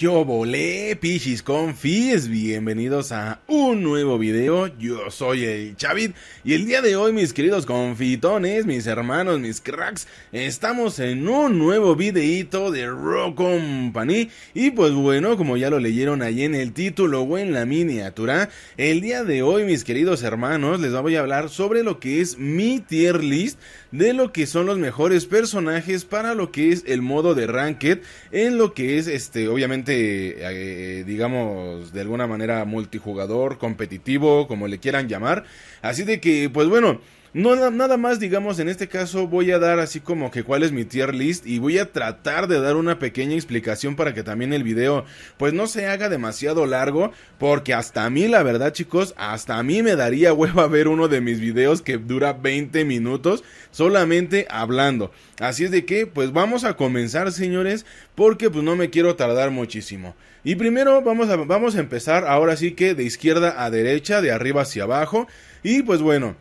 Yo volé, pichis confies, bienvenidos a un nuevo video, yo soy el Chavit y el día de hoy mis queridos confitones, mis hermanos, mis cracks, estamos en un nuevo videíto de Rock Company y pues bueno, como ya lo leyeron ahí en el título o en la miniatura, el día de hoy mis queridos hermanos les voy a hablar sobre lo que es mi tier list de lo que son los mejores personajes para lo que es el modo de Ranked en lo que es este obviamente eh, digamos, de alguna manera multijugador, competitivo, como le quieran llamar. Así de que, pues bueno, nada más, digamos, en este caso voy a dar así como que cuál es mi tier list y voy a tratar de dar una pequeña explicación para que también el video pues no se haga demasiado largo, porque hasta a mí la verdad chicos, hasta a mí me daría hueva ver uno de mis videos que dura 20 minutos solamente hablando. Así es de que pues vamos a comenzar señores, porque pues no me quiero tardar muchísimo. Y primero vamos a, vamos a empezar ahora sí que de izquierda a derecha, de arriba hacia abajo y pues bueno.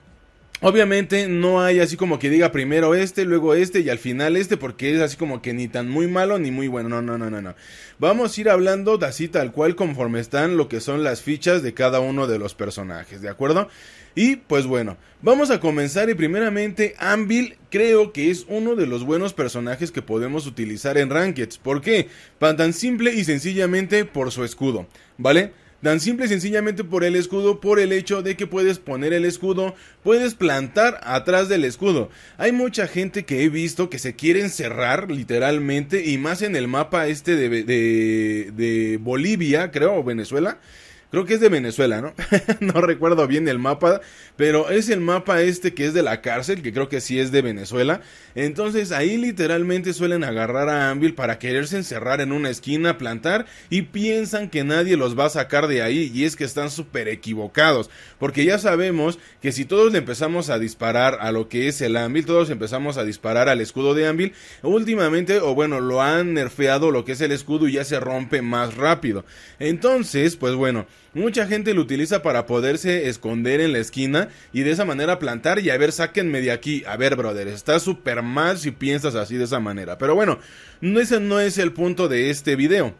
Obviamente no hay así como que diga primero este, luego este y al final este, porque es así como que ni tan muy malo ni muy bueno. No, no, no, no, no. Vamos a ir hablando de así tal cual conforme están lo que son las fichas de cada uno de los personajes, ¿de acuerdo? Y pues bueno, vamos a comenzar y primeramente Anvil creo que es uno de los buenos personajes que podemos utilizar en Rankeds. ¿Por qué? Tan simple y sencillamente por su escudo, ¿vale? Tan simple y sencillamente por el escudo, por el hecho de que puedes poner el escudo, puedes plantar atrás del escudo. Hay mucha gente que he visto que se quiere encerrar literalmente y más en el mapa este de, de, de Bolivia, creo, o Venezuela Creo que es de Venezuela, ¿no? no recuerdo bien el mapa, pero es el mapa este que es de la cárcel, que creo que sí es de Venezuela. Entonces ahí literalmente suelen agarrar a Anvil para quererse encerrar en una esquina, plantar y piensan que nadie los va a sacar de ahí y es que están súper equivocados, porque ya sabemos que si todos le empezamos a disparar a lo que es el Anvil, todos empezamos a disparar al escudo de Anvil, últimamente o bueno, lo han nerfeado lo que es el escudo y ya se rompe más rápido. Entonces, pues bueno, Mucha gente lo utiliza para poderse esconder en la esquina y de esa manera plantar y a ver, sáquenme de aquí. A ver, brother, está súper mal si piensas así de esa manera. Pero bueno, ese no es el punto de este video.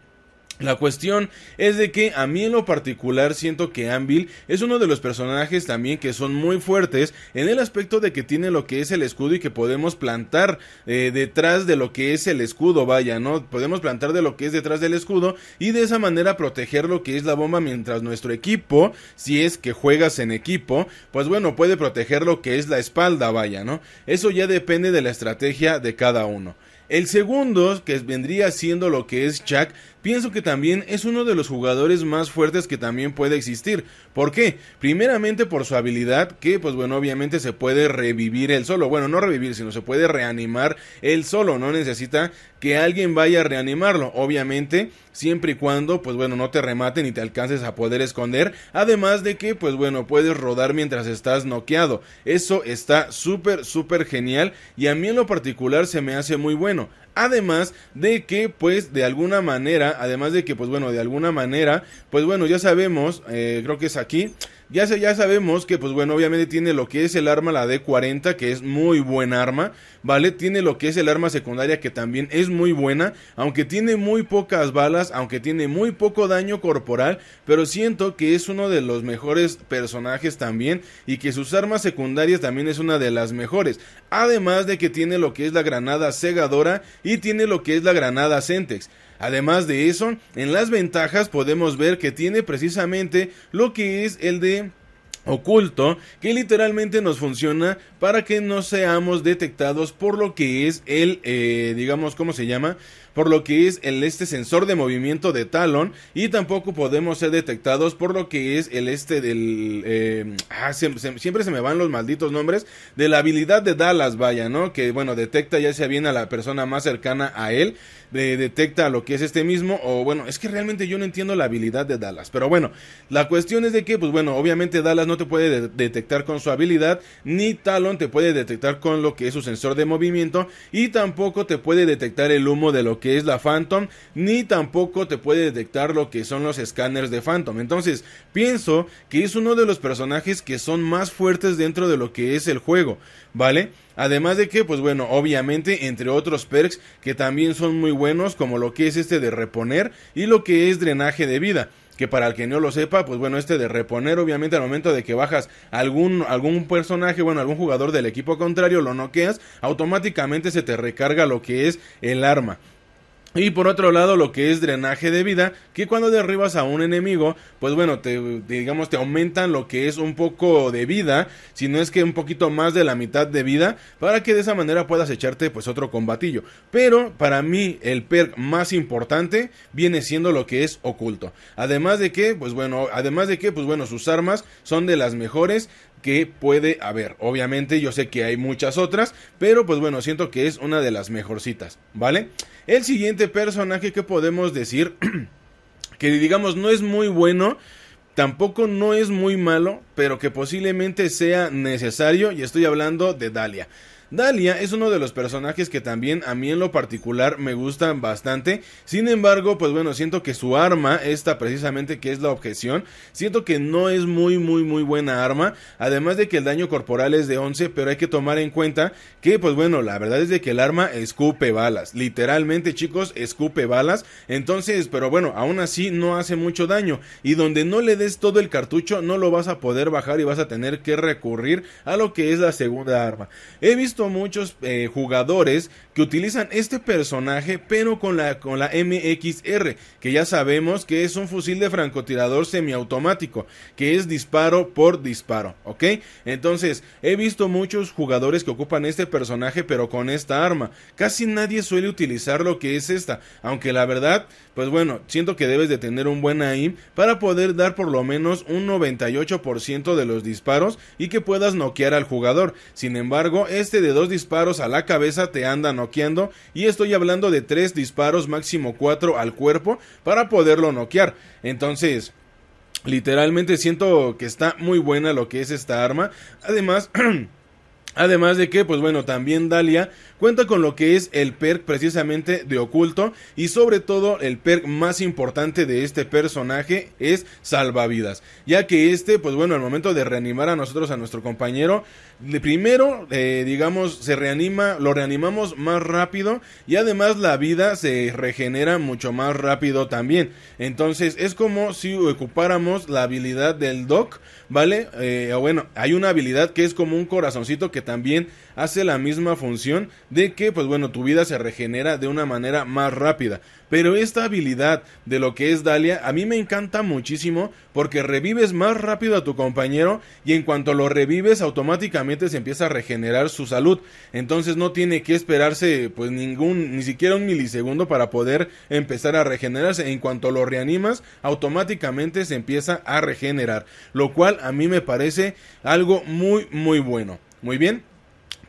La cuestión es de que a mí en lo particular siento que Anvil es uno de los personajes también que son muy fuertes en el aspecto de que tiene lo que es el escudo y que podemos plantar eh, detrás de lo que es el escudo, vaya, ¿no? Podemos plantar de lo que es detrás del escudo y de esa manera proteger lo que es la bomba mientras nuestro equipo, si es que juegas en equipo, pues bueno, puede proteger lo que es la espalda, vaya, ¿no? Eso ya depende de la estrategia de cada uno. El segundo, que vendría siendo lo que es Chuck, pienso que también es uno de los jugadores más fuertes que también puede existir. ¿Por qué? Primeramente por su habilidad, que pues bueno, obviamente se puede revivir él solo. Bueno, no revivir, sino se puede reanimar él solo. No necesita que alguien vaya a reanimarlo. Obviamente, siempre y cuando, pues bueno, no te rematen y te alcances a poder esconder. Además de que, pues bueno, puedes rodar mientras estás noqueado. Eso está súper, súper genial. Y a mí en lo particular se me hace muy bueno. Además de que, pues, de alguna manera además de que, pues bueno, de alguna manera, pues bueno, ya sabemos, eh, creo que es aquí, ya, ya sabemos que, pues bueno, obviamente tiene lo que es el arma, la D40, que es muy buen arma, ¿vale? Tiene lo que es el arma secundaria, que también es muy buena, aunque tiene muy pocas balas, aunque tiene muy poco daño corporal, pero siento que es uno de los mejores personajes también, y que sus armas secundarias también es una de las mejores. Además de que tiene lo que es la granada segadora y tiene lo que es la granada centex Además de eso, en las ventajas podemos ver que tiene precisamente lo que es el de oculto que literalmente nos funciona para que no seamos detectados por lo que es el eh, digamos cómo se llama por lo que es el este sensor de movimiento de Talon y tampoco podemos ser detectados por lo que es el este del... Eh, ah, siempre se me van los malditos nombres de la habilidad de Dallas, vaya, ¿no? Que bueno, detecta ya sea bien a la persona más cercana a él, detecta lo que es este mismo o bueno, es que realmente yo no entiendo la habilidad de Dallas, pero bueno, la cuestión es de que pues bueno, obviamente Dallas no te puede detectar con su habilidad, ni Talon te puede detectar con lo que es su sensor de movimiento y tampoco te puede detectar el humo de lo que es la Phantom, ni tampoco te puede detectar lo que son los escáneres de Phantom. Entonces, pienso que es uno de los personajes que son más fuertes dentro de lo que es el juego, ¿vale? Además de que, pues bueno, obviamente, entre otros perks que también son muy buenos, como lo que es este de reponer y lo que es drenaje de vida que para el que no lo sepa, pues bueno, este de reponer, obviamente, al momento de que bajas algún, algún personaje, bueno, algún jugador del equipo contrario, lo noqueas, automáticamente se te recarga lo que es el arma. Y por otro lado, lo que es drenaje de vida, que cuando derribas a un enemigo, pues bueno, te digamos te aumentan lo que es un poco de vida, si no es que un poquito más de la mitad de vida, para que de esa manera puedas echarte pues otro combatillo. Pero para mí el perk más importante viene siendo lo que es oculto. Además de que, pues bueno, además de que pues bueno, sus armas son de las mejores, que puede haber. Obviamente yo sé que hay muchas otras, pero pues bueno, siento que es una de las mejorcitas, ¿vale? El siguiente personaje que podemos decir que digamos no es muy bueno, tampoco no es muy malo, pero que posiblemente sea necesario, y estoy hablando de Dalia. Dalia es uno de los personajes que también a mí en lo particular me gustan bastante. Sin embargo, pues bueno, siento que su arma, esta precisamente que es la objeción, siento que no es muy, muy, muy buena arma. Además de que el daño corporal es de 11, pero hay que tomar en cuenta que, pues bueno, la verdad es de que el arma escupe balas. Literalmente, chicos, escupe balas. Entonces, pero bueno, aún así no hace mucho daño. Y donde no le des todo el cartucho, no lo vas a poder bajar y vas a tener que recurrir a lo que es la segunda arma. He visto muchos eh, jugadores que utilizan este personaje, pero con la, con la MXR, que ya sabemos que es un fusil de francotirador semiautomático, que es disparo por disparo, ¿ok? Entonces, he visto muchos jugadores que ocupan este personaje, pero con esta arma. Casi nadie suele utilizar lo que es esta, aunque la verdad pues bueno, siento que debes de tener un buen aim para poder dar por lo menos un 98% de los disparos y que puedas noquear al jugador. Sin embargo, este de dos disparos a la cabeza te anda noqueando y estoy hablando de tres disparos máximo cuatro al cuerpo para poderlo noquear. Entonces, literalmente siento que está muy buena lo que es esta arma. Además, Además de que, pues bueno, también Dalia cuenta con lo que es el perk precisamente de oculto y sobre todo el perk más importante de este personaje es salvavidas, ya que este, pues bueno, al momento de reanimar a nosotros, a nuestro compañero, primero, eh, digamos, se reanima, lo reanimamos más rápido y además la vida se regenera mucho más rápido también. Entonces es como si ocupáramos la habilidad del doc, ¿vale? Eh, bueno, hay una habilidad que es como un corazoncito que también hace la misma función de que, pues bueno, tu vida se regenera de una manera más rápida. Pero esta habilidad de lo que es Dalia, a mí me encanta muchísimo porque revives más rápido a tu compañero y en cuanto lo revives automáticamente se empieza a regenerar su salud. Entonces no tiene que esperarse pues ningún, ni siquiera un milisegundo para poder empezar a regenerarse. En cuanto lo reanimas, automáticamente se empieza a regenerar. Lo cual a mí me parece algo muy, muy bueno. Muy bien,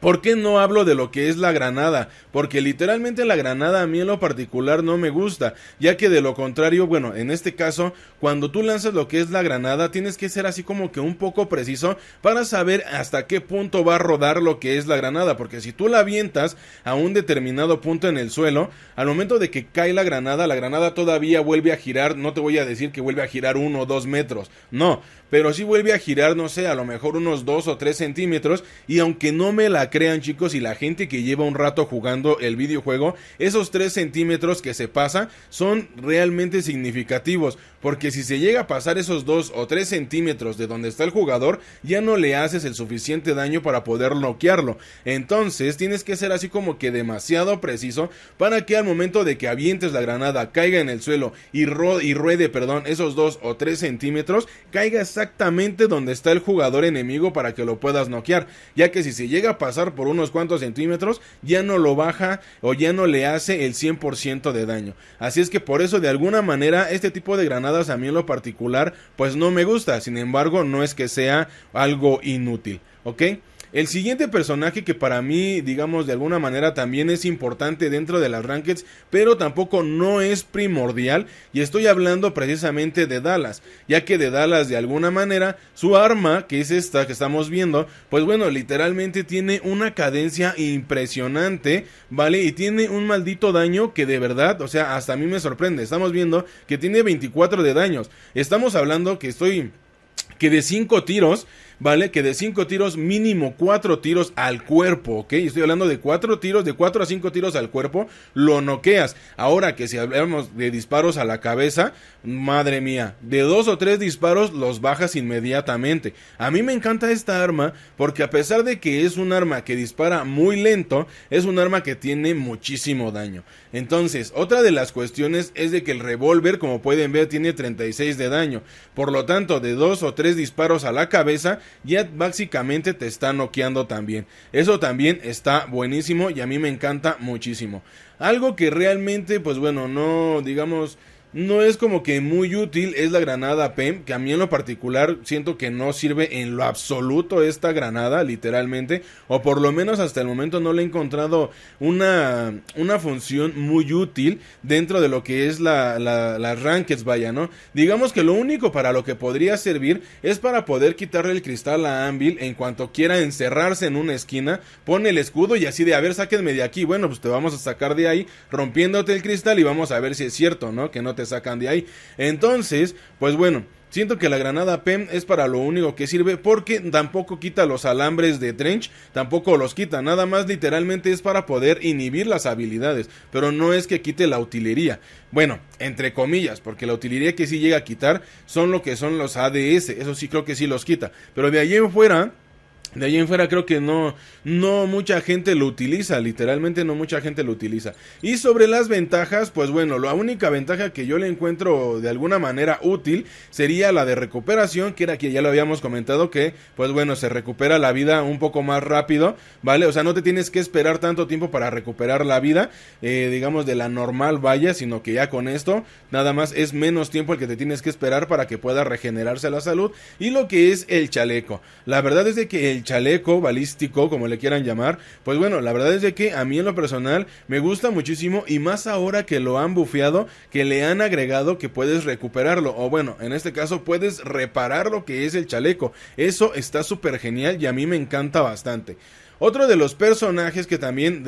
¿Por qué no hablo de lo que es la granada? Porque literalmente la granada a mí en lo particular no me gusta, ya que de lo contrario, bueno, en este caso, cuando tú lanzas lo que es la granada, tienes que ser así como que un poco preciso para saber hasta qué punto va a rodar lo que es la granada, porque si tú la avientas a un determinado punto en el suelo, al momento de que cae la granada, la granada todavía vuelve a girar, no te voy a decir que vuelve a girar uno o dos metros, no, pero sí vuelve a girar, no sé, a lo mejor unos dos o tres centímetros, y aunque no me la crean chicos y la gente que lleva un rato jugando el videojuego, esos 3 centímetros que se pasa son realmente significativos, porque si se llega a pasar esos 2 o 3 centímetros de donde está el jugador, ya no le haces el suficiente daño para poder noquearlo. Entonces tienes que ser así como que demasiado preciso para que al momento de que avientes la granada caiga en el suelo y, y ruede, perdón, esos 2 o 3 centímetros, caiga exactamente donde está el jugador enemigo para que lo puedas noquear, ya que si se llega a pasar por unos cuantos centímetros, ya no lo baja o ya no le hace el 100% de daño. Así es que por eso de alguna manera este tipo de granadas a mí en lo particular pues no me gusta, sin embargo no es que sea algo inútil, ¿ok? El siguiente personaje que para mí, digamos, de alguna manera también es importante dentro de las rankings, pero tampoco no es primordial, y estoy hablando precisamente de Dallas, ya que de Dallas de alguna manera su arma, que es esta que estamos viendo, pues bueno, literalmente tiene una cadencia impresionante, ¿vale? Y tiene un maldito daño que de verdad, o sea, hasta a mí me sorprende. Estamos viendo que tiene 24 de daños. Estamos hablando que estoy que de 5 tiros ¿vale? Que de cinco tiros, mínimo cuatro tiros al cuerpo, ¿ok? Estoy hablando de cuatro tiros, de cuatro a cinco tiros al cuerpo, lo noqueas. Ahora que si hablamos de disparos a la cabeza, madre mía, de dos o tres disparos los bajas inmediatamente. A mí me encanta esta arma porque a pesar de que es un arma que dispara muy lento, es un arma que tiene muchísimo daño. Entonces, otra de las cuestiones es de que el revólver, como pueden ver, tiene 36 de daño. Por lo tanto, de dos o tres disparos a la cabeza, ya básicamente te está noqueando también. Eso también está buenísimo y a mí me encanta muchísimo. Algo que realmente, pues bueno, no, digamos, no es como que muy útil es la granada PEM, que a mí en lo particular siento que no sirve en lo absoluto esta granada, literalmente, o por lo menos hasta el momento no le he encontrado una, una función muy útil dentro de lo que es la, la, vaya, ¿no? Digamos que lo único para lo que podría servir es para poder quitarle el cristal a Anvil en cuanto quiera encerrarse en una esquina, pone el escudo y así de, a ver, sáquenme de aquí, bueno, pues te vamos a sacar de ahí rompiéndote el cristal y vamos a ver si es cierto, ¿no? Que no sacan de ahí. Entonces, pues bueno. Siento que la granada PEM es para lo único que sirve porque tampoco quita los alambres de trench, tampoco los quita, nada más literalmente es para poder inhibir las habilidades, pero no es que quite la utilería. Bueno, entre comillas, porque la utilería que sí llega a quitar son lo que son los ADS, eso sí creo que sí los quita, pero de allí en fuera de ahí en fuera creo que no, no mucha gente lo utiliza, literalmente no mucha gente lo utiliza. Y sobre las ventajas, pues bueno, la única ventaja que yo le encuentro de alguna manera útil sería la de recuperación, que era que ya lo habíamos comentado que, pues bueno, se recupera la vida un poco más rápido, ¿vale? O sea, no te tienes que esperar tanto tiempo para recuperar la vida, eh, digamos, de la normal vaya, sino que ya con esto, nada más es menos tiempo el que te tienes que esperar para que pueda regenerarse la salud y lo que es el chaleco. La verdad es de que el chaleco balístico, como le quieran llamar, pues bueno, la verdad es de que a mí en lo personal me gusta muchísimo y más ahora que lo han bufeado, que le han agregado que puedes recuperarlo, o bueno, en este caso puedes reparar lo que es el chaleco. Eso está súper genial y a mí me encanta bastante. Otro de los personajes que también,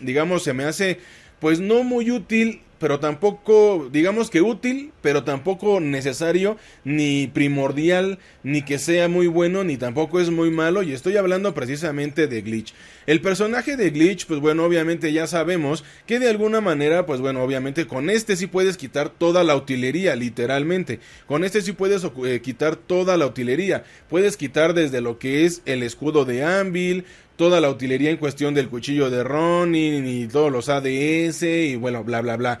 digamos, se me hace pues no muy útil pero tampoco, digamos que útil, pero tampoco necesario, ni primordial, ni que sea muy bueno, ni tampoco es muy malo, y estoy hablando precisamente de Glitch. El personaje de Glitch, pues bueno, obviamente ya sabemos que de alguna manera, pues bueno, obviamente con este si puedes quitar toda la utilería, literalmente. Con este si puedes eh, quitar toda la utilería. Puedes quitar desde lo que es el escudo de Anvil, toda la utilería en cuestión del cuchillo de Ronin y todos los ADS y bueno, bla, bla, bla.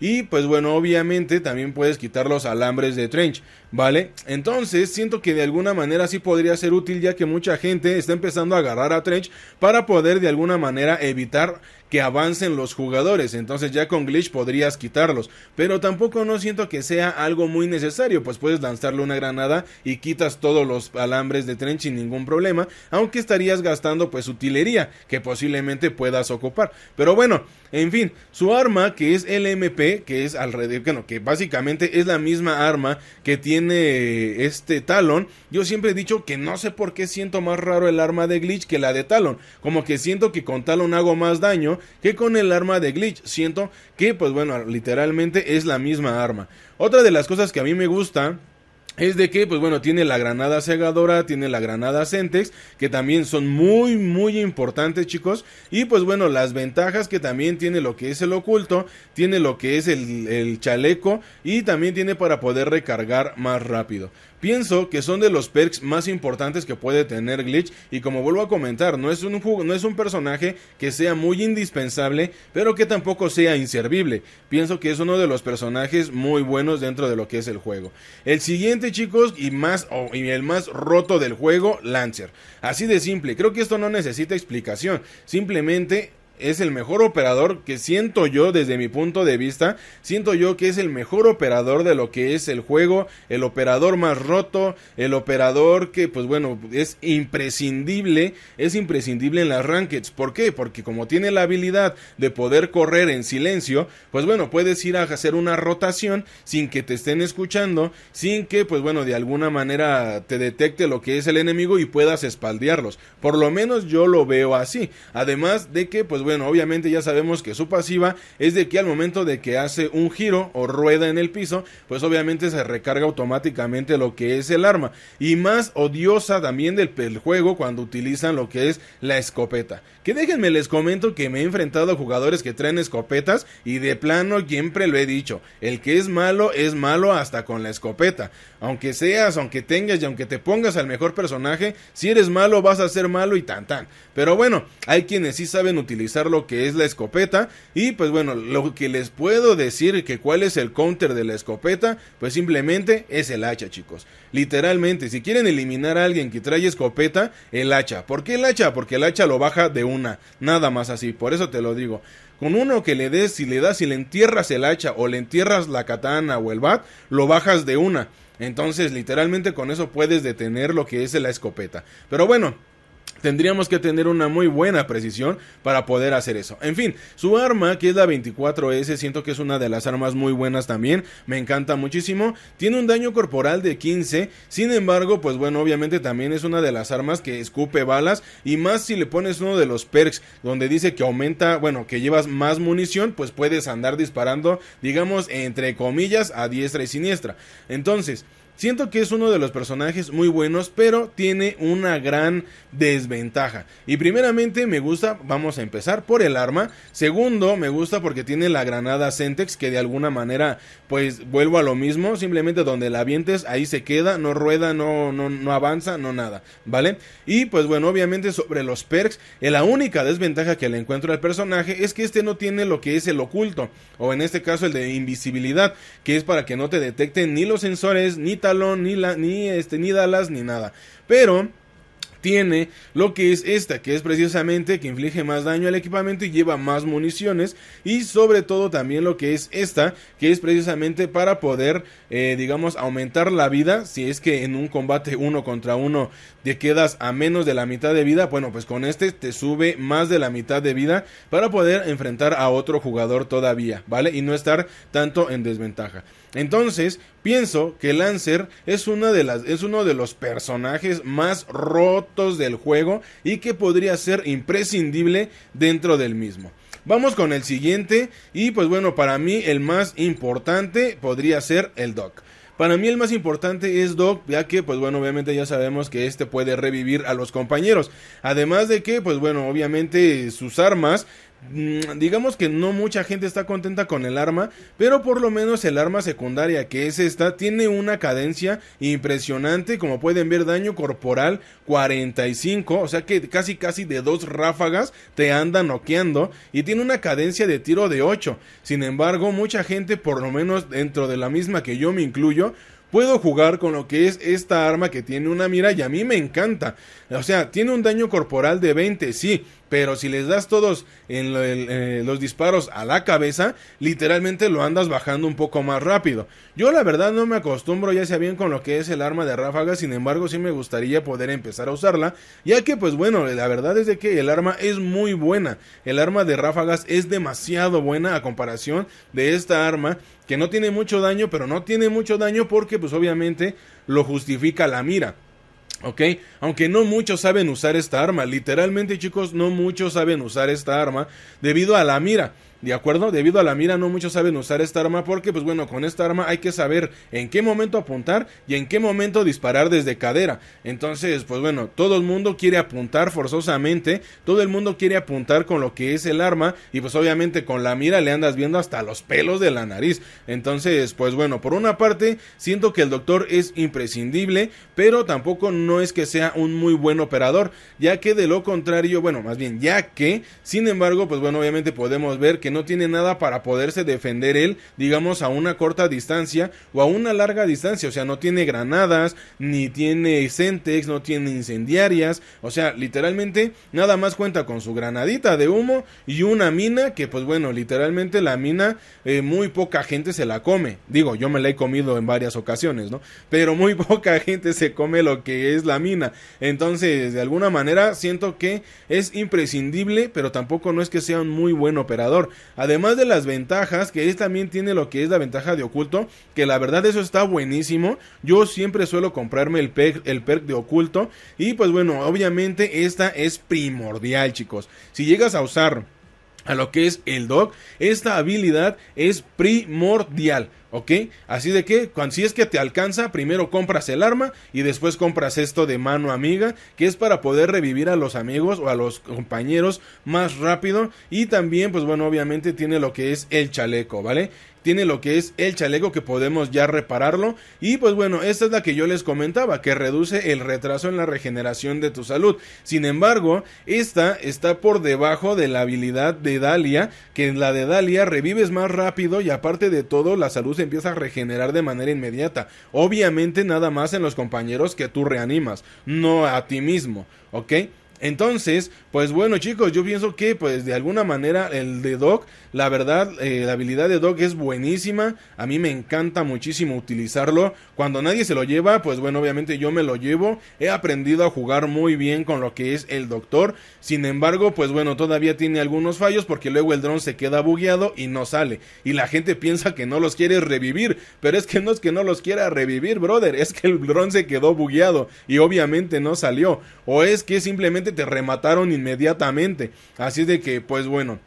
Y pues bueno, obviamente también puedes quitar los alambres de trench, ¿vale? Entonces siento que de alguna manera sí podría ser útil ya que mucha gente está empezando a agarrar a trench para poder de alguna manera evitar que avancen los jugadores. Entonces ya con glitch podrías quitarlos. Pero tampoco no siento que sea algo muy necesario. Pues puedes lanzarle una granada y quitas todos los alambres de trench sin ningún problema. Aunque estarías gastando pues utilería que posiblemente puedas ocupar. Pero bueno, en fin, su arma que es el mp que es alrededor, bueno, que básicamente es la misma arma que tiene este Talon. Yo siempre he dicho que no sé por qué siento más raro el arma de Glitch que la de Talon. Como que siento que con Talon hago más daño que con el arma de Glitch. Siento que, pues bueno, literalmente es la misma arma. Otra de las cosas que a mí me gusta es de que, pues bueno, tiene la granada segadora, tiene la granada centex, que también son muy, muy importantes, chicos. Y pues bueno, las ventajas que también tiene lo que es el oculto, tiene lo que es el, el chaleco y también tiene para poder recargar más rápido. Pienso que son de los perks más importantes que puede tener Glitch y como vuelvo a comentar, no es un, no es un personaje que sea muy indispensable, pero que tampoco sea inservible. Pienso que es uno de los personajes muy buenos dentro de lo que es el juego. El siguiente, chicos, y más y el más roto del juego, Lancer. Así de simple, creo que esto no necesita explicación. Simplemente es el mejor operador que siento yo desde mi punto de vista, siento yo que es el mejor operador de lo que es el juego, el operador más roto, el operador que pues bueno, es imprescindible, es imprescindible en las rankings, ¿por qué? Porque como tiene la habilidad de poder correr en silencio, pues bueno, puedes ir a hacer una rotación sin que te estén escuchando, sin que pues bueno, de alguna manera te detecte lo que es el enemigo y puedas espaldearlos. Por lo menos yo lo veo así. Además de que pues bueno, obviamente ya sabemos que su pasiva es de que al momento de que hace un giro o rueda en el piso, pues obviamente se recarga automáticamente lo que es el arma. Y más odiosa también del, juego cuando utilizan lo que es la escopeta. Que déjenme les comento que me he enfrentado a jugadores que traen escopetas y de plano siempre lo he dicho, el que es malo es malo hasta con la escopeta. Aunque seas, aunque tengas y aunque te pongas al mejor personaje, si eres malo vas a ser malo y tan tan. Pero bueno, hay quienes sí saben utilizar lo que es la escopeta. Y pues bueno, lo que les puedo decir que cuál es el counter de la escopeta, pues simplemente es el hacha, chicos. Literalmente, si quieren eliminar a alguien que trae escopeta, el hacha. ¿Por qué el hacha? Porque el hacha lo baja de una. Nada más así, por eso te lo digo con uno que le des, si le das, si le entierras el hacha o le entierras la katana o el bat, lo bajas de una. Entonces, literalmente con eso puedes detener lo que es la escopeta. Pero bueno, Tendríamos que tener una muy buena precisión para poder hacer eso. En fin, su arma, que es la 24S, siento que es una de las armas muy buenas también. Me encanta muchísimo. Tiene un daño corporal de 15. Sin embargo, pues bueno, obviamente también es una de las armas que escupe balas. Y más si le pones uno de los perks donde dice que aumenta, bueno, que llevas más munición, pues puedes andar disparando, digamos, entre comillas, a diestra y siniestra. Entonces, Siento que es uno de los personajes muy buenos, pero tiene una gran desventaja. Y primeramente me gusta, vamos a empezar por el arma. Segundo, me gusta porque tiene la granada Centex, que de alguna manera, pues vuelvo a lo mismo. Simplemente donde la avientes, ahí se queda, no rueda, no, no, no avanza, no nada, ¿vale? Y pues bueno, obviamente sobre los perks, eh, la única desventaja que le encuentro al personaje es que este no tiene lo que es el oculto, o en este caso el de invisibilidad, que es para que no te detecten ni los sensores, ni ni, la, ni, este, ni ni nada. Pero tiene lo que es esta, que es precisamente que inflige más daño al equipamiento y lleva más municiones. Y sobre todo también lo que es esta, que es precisamente para poder, eh, digamos, aumentar la vida. Si es que en un combate uno contra uno te quedas a menos de la mitad de vida, bueno, pues con este te sube más de la mitad de vida para poder enfrentar a otro jugador todavía, ¿vale? Y no estar tanto en desventaja. Entonces, pienso que Lancer es, uno de los personajes más rotos del juego y que podría ser imprescindible dentro del mismo. Vamos con el siguiente y pues bueno, para mí el más importante podría ser el Doc. Para mí el más importante es Doc, ya que pues bueno, obviamente ya sabemos que este puede revivir a los compañeros. Además de que pues bueno, obviamente sus armas Mm, digamos que no mucha gente está contenta con el arma, pero por lo menos el arma secundaria que es esta tiene una cadencia impresionante, como pueden ver daño corporal 45, o sea que casi casi de dos ráfagas te anda noqueando y tiene una cadencia de tiro de 8. Sin embargo, mucha gente, por lo menos dentro de la misma que yo me incluyo, puedo jugar con lo que es esta arma que tiene una mira y a mí me encanta. O sea, tiene un daño corporal de 20, sí, pero si les das todos eh, los disparos a la cabeza, literalmente lo andas bajando un poco más rápido. Yo la verdad no me acostumbro ya sea bien con lo que es el arma de ráfagas, sin embargo sí me gustaría poder empezar a usarla, ya que pues bueno, la verdad es de que el arma es muy buena. El arma de ráfagas es demasiado buena a comparación de esta arma que no tiene mucho daño, pero no tiene mucho daño porque pues obviamente lo justifica la mira. ¿Ok? Aunque no muchos saben usar esta arma. Literalmente, chicos, no muchos saben usar esta arma debido a la mira. ¿De acuerdo? Debido a la mira no muchos saben usar esta arma porque pues bueno, con esta arma hay que saber en qué momento apuntar y en qué momento disparar desde cadera. Entonces pues bueno, todo el mundo quiere apuntar forzosamente, todo el mundo quiere apuntar con lo que es el arma y pues obviamente con la mira le andas viendo hasta los pelos de la nariz. Entonces pues bueno, por una parte siento que el doctor es imprescindible, pero tampoco no es que sea un muy buen operador, ya que de lo contrario, bueno, más bien ya que, sin embargo pues bueno, obviamente podemos ver que que no tiene nada para poderse defender él, digamos, a una corta distancia o a una larga distancia. O sea, no tiene granadas, ni tiene centex, no tiene incendiarias. O sea, literalmente nada más cuenta con su granadita de humo y una mina que, pues bueno, literalmente la mina eh, muy poca gente se la come. Digo, yo me la he comido en varias ocasiones, ¿no? Pero muy poca gente se come lo que es la mina. Entonces, de alguna manera, siento que es imprescindible, pero tampoco no es que sea un muy buen operador. Además de las ventajas, que es también tiene lo que es la ventaja de oculto, que la verdad eso está buenísimo. Yo siempre suelo comprarme el perk, el perk de oculto. Y pues bueno, obviamente esta es primordial, chicos. Si llegas a usar a lo que es el dog, esta habilidad es primordial. ¿Ok? Así de que, si es que te alcanza, primero compras el arma y después compras esto de mano amiga, que es para poder revivir a los amigos o a los compañeros más rápido. Y también, pues bueno, obviamente tiene lo que es el chaleco, ¿vale? tiene lo que es el chaleco que podemos ya repararlo y pues bueno esta es la que yo les comentaba que reduce el retraso en la regeneración de tu salud sin embargo esta está por debajo de la habilidad de Dalia que en la de Dalia revives más rápido y aparte de todo la salud empieza a regenerar de manera inmediata. Obviamente nada más en los compañeros que tú reanimas, no a ti mismo, ¿ok? Entonces, pues bueno chicos, yo pienso que pues de alguna manera el de Doc, la verdad, eh, la habilidad de Doc es buenísima, a mí me encanta muchísimo utilizarlo, cuando nadie se lo lleva, pues bueno, obviamente yo me lo llevo, he aprendido a jugar muy bien con lo que es el Doctor, sin embargo, pues bueno, todavía tiene algunos fallos porque luego el dron se queda bugueado y no sale, y la gente piensa que no los quiere revivir, pero es que no es que no los quiera revivir, brother, es que el dron se quedó bugueado y obviamente no salió, o es que simplemente te remataron inmediatamente. Así de que, pues bueno.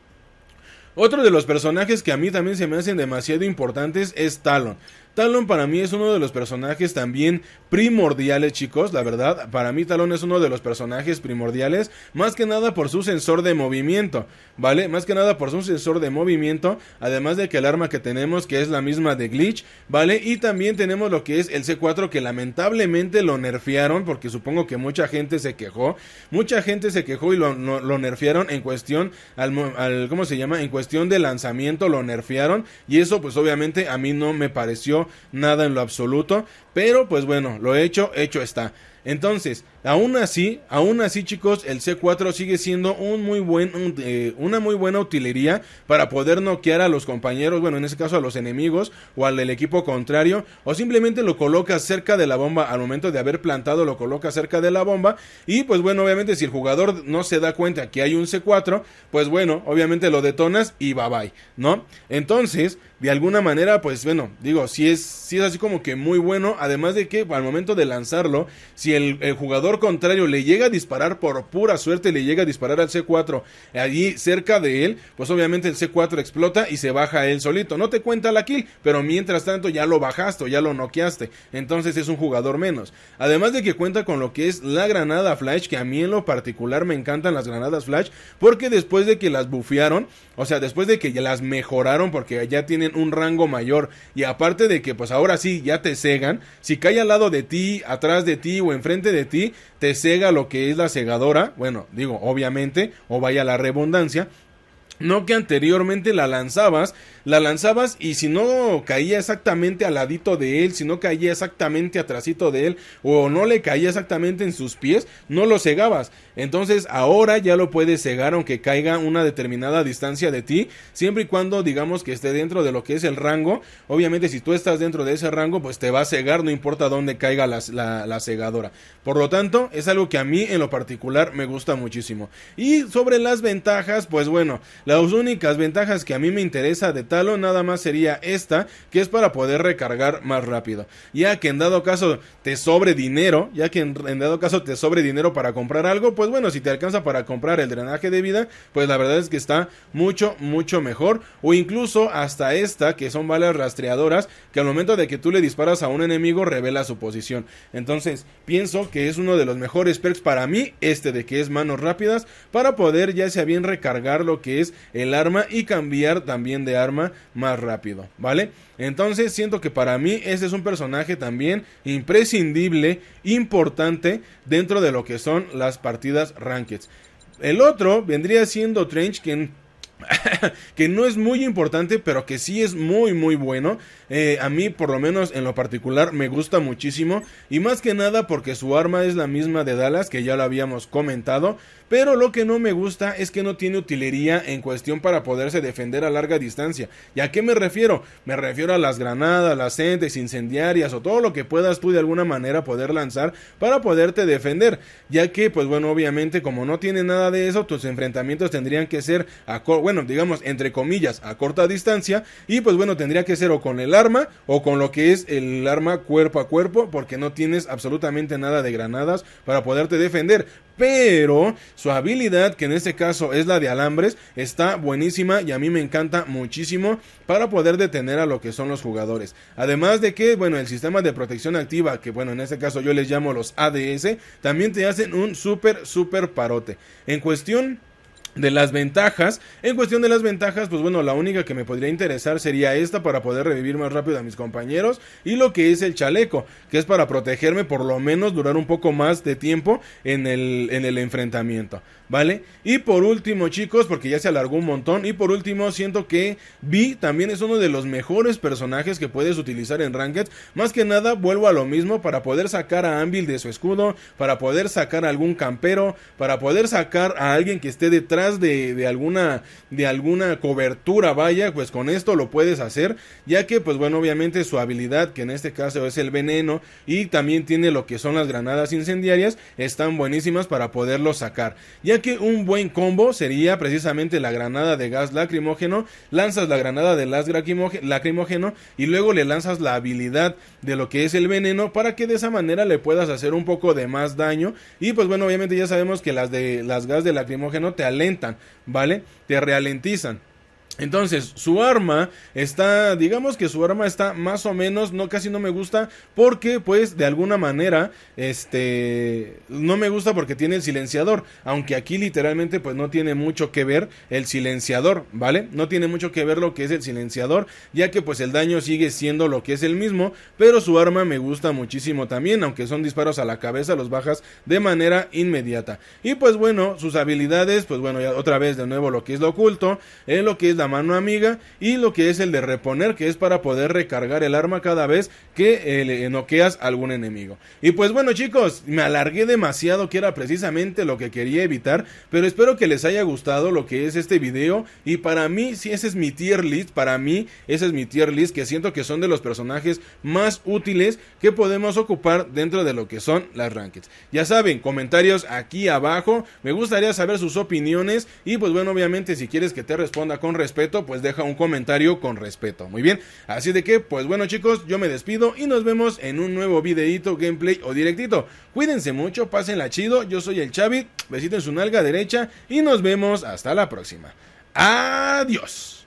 Otro de los personajes que a mí también se me hacen demasiado importantes es Talon. Talon para mí es uno de los personajes también primordiales, chicos, la verdad. Para mí Talon es uno de los personajes primordiales, más que nada por su sensor de movimiento, ¿vale? Más que nada por su sensor de movimiento, además de que el arma que tenemos, que es la misma de Glitch, ¿vale? Y también tenemos lo que es el C4 que lamentablemente lo nerfearon, porque supongo que mucha gente se quejó, mucha gente se quejó y lo, lo, nerfearon en cuestión, al, ¿cómo se llama? En cuestión de lanzamiento lo nerfearon y eso pues obviamente a mí no me pareció nada en lo absoluto. Pero pues bueno, lo hecho, hecho está. Entonces, Aún así, aún así chicos, el C4 sigue siendo un muy buen, eh, una muy buena utilería para poder noquear a los compañeros, bueno, en ese caso a los enemigos o al del equipo contrario, o simplemente lo colocas cerca de la bomba al momento de haber plantado, lo colocas cerca de la bomba y pues bueno, obviamente si el jugador no se da cuenta que hay un C4, pues bueno, obviamente lo detonas y bye bye, ¿no? Entonces, de alguna manera, pues bueno, digo, si es, si es así como que muy bueno, además de que al momento de lanzarlo, si el jugador contrario le llega a disparar por pura suerte, le llega a disparar al C4 allí cerca de él, pues obviamente el C4 explota y se baja él solito. No te cuenta la kill, pero mientras tanto ya lo bajaste, ya lo noqueaste. Entonces es un jugador menos. Además de que cuenta con lo que es la granada flash, que a mí en lo particular me encantan las granadas flash, porque después de que las bufearon, o sea, después de que ya las mejoraron, porque ya tienen un rango mayor, y aparte de que pues ahora sí ya te cegan, si cae al lado de ti, atrás de ti o enfrente de ti, te cega lo que es la cegadora bueno, digo, obviamente, o vaya la redundancia, no que anteriormente la lanzabas, la lanzabas y si no caía exactamente al ladito de él, si no caía exactamente atrásito de él o no le caía exactamente en sus pies, no lo cegabas. Entonces ahora ya lo puedes cegar aunque caiga una determinada distancia de ti, siempre y cuando digamos que esté dentro de lo que es el rango. Obviamente si tú estás dentro de ese rango, pues te va a cegar, no importa dónde caiga la, la, la cegadora. Por lo tanto, es algo que a mí en lo particular me gusta muchísimo. Y sobre las ventajas, pues bueno, las únicas ventajas que a mí me interesa de Talo nada más sería esta, que es para poder recargar más rápido. Ya que en dado caso te sobre dinero, ya que en, dado caso te sobre dinero para comprar algo, pues bueno, si te alcanza para comprar el drenaje de vida, pues la verdad es que está mucho, mucho mejor. O incluso hasta esta, que son balas rastreadoras, que al momento de que tú le disparas a un enemigo revela su posición. Entonces, pienso que es uno de los mejores perks para mí, este de que es manos rápidas, para poder ya sea bien recargar lo que es el arma y cambiar también de arma más rápido, ¿vale? Entonces siento que para mí ese es un personaje también imprescindible, importante dentro de lo que son las partidas Ranked El otro vendría siendo Trench, que no es muy importante, pero que sí es muy, muy bueno. Eh, a mí, por lo menos en lo particular, me gusta muchísimo. Y más que nada porque su arma es la misma de Dallas, que ya lo habíamos comentado. Pero lo que no me gusta es que no tiene utilería en cuestión para poderse defender a larga distancia. ¿Y a qué me refiero? Me refiero a las granadas, las entes incendiarias o todo lo que puedas tú de alguna manera poder lanzar para poderte defender. Ya que, pues bueno, obviamente como no tiene nada de eso, tus enfrentamientos tendrían que ser, a, bueno, digamos, entre comillas, a corta distancia. Y pues bueno, tendría que ser o con el arma o con lo que es el arma cuerpo a cuerpo porque no tienes absolutamente nada de granadas para poderte defender pero su habilidad, que en este caso es la de alambres, está buenísima y a mí me encanta muchísimo para poder detener a lo que son los jugadores. Además de que, bueno, el sistema de protección activa, que bueno, en este caso yo les llamo los ADS, también te hacen un súper, súper parote. En cuestión de las ventajas. En cuestión de las ventajas, pues bueno, la única que me podría interesar sería esta para poder revivir más rápido a mis compañeros y lo que es el chaleco, que es para protegerme por lo menos durar un poco más de tiempo en el, en el enfrentamiento. ¿vale? Y por último, chicos, porque ya se alargó un montón, y por último, siento que Vi también es uno de los mejores personajes que puedes utilizar en Ranked. Más que nada, vuelvo a lo mismo para poder sacar a Anvil de su escudo, para poder sacar a algún campero, para poder sacar a alguien que esté detrás de, alguna de alguna cobertura, vaya, pues con esto lo puedes hacer, ya que pues bueno, obviamente su habilidad, que en este caso es el veneno y también tiene lo que son las granadas incendiarias, están buenísimas para poderlo sacar. Ya que un buen combo sería precisamente la granada de gas lacrimógeno, lanzas la granada de gas lacrimógeno y luego le lanzas la habilidad de lo que es el veneno para que de esa manera le puedas hacer un poco de más daño y pues bueno, obviamente ya sabemos que las de las gas de lacrimógeno te alentan, ¿vale? Te ralentizan. Entonces, su arma está, digamos que su arma está más o menos, no casi no me gusta, porque pues de alguna manera, este, no me gusta porque tiene el silenciador, aunque aquí literalmente pues no tiene mucho que ver el silenciador, ¿vale? No tiene mucho que ver lo que es el silenciador, ya que pues el daño sigue siendo lo que es el mismo, pero su arma me gusta muchísimo también, aunque son disparos a la cabeza, los bajas de manera inmediata. Y pues bueno, sus habilidades, pues bueno, ya otra vez de nuevo lo que es lo oculto, en lo que es la mano amiga y lo que es el de reponer que es para poder recargar el arma cada vez que eh, le noqueas algún enemigo. Y pues bueno chicos, me alargué demasiado que era precisamente lo que quería evitar, pero espero que les haya gustado lo que es este video y para mí si ese es mi tier list, para mí ese es mi tier list que siento que son de los personajes más útiles que podemos ocupar dentro de lo que son las rankings. Ya saben, comentarios aquí abajo, me gustaría saber sus opiniones y pues bueno obviamente si quieres que te responda con pues deja un comentario con respeto. Muy bien, así de que, pues bueno chicos, yo me despido y nos vemos en un nuevo videito, gameplay o directito. Cuídense mucho, pásenla chido, yo soy el Chavi, besito en su nalga derecha y nos vemos hasta la próxima. Adiós.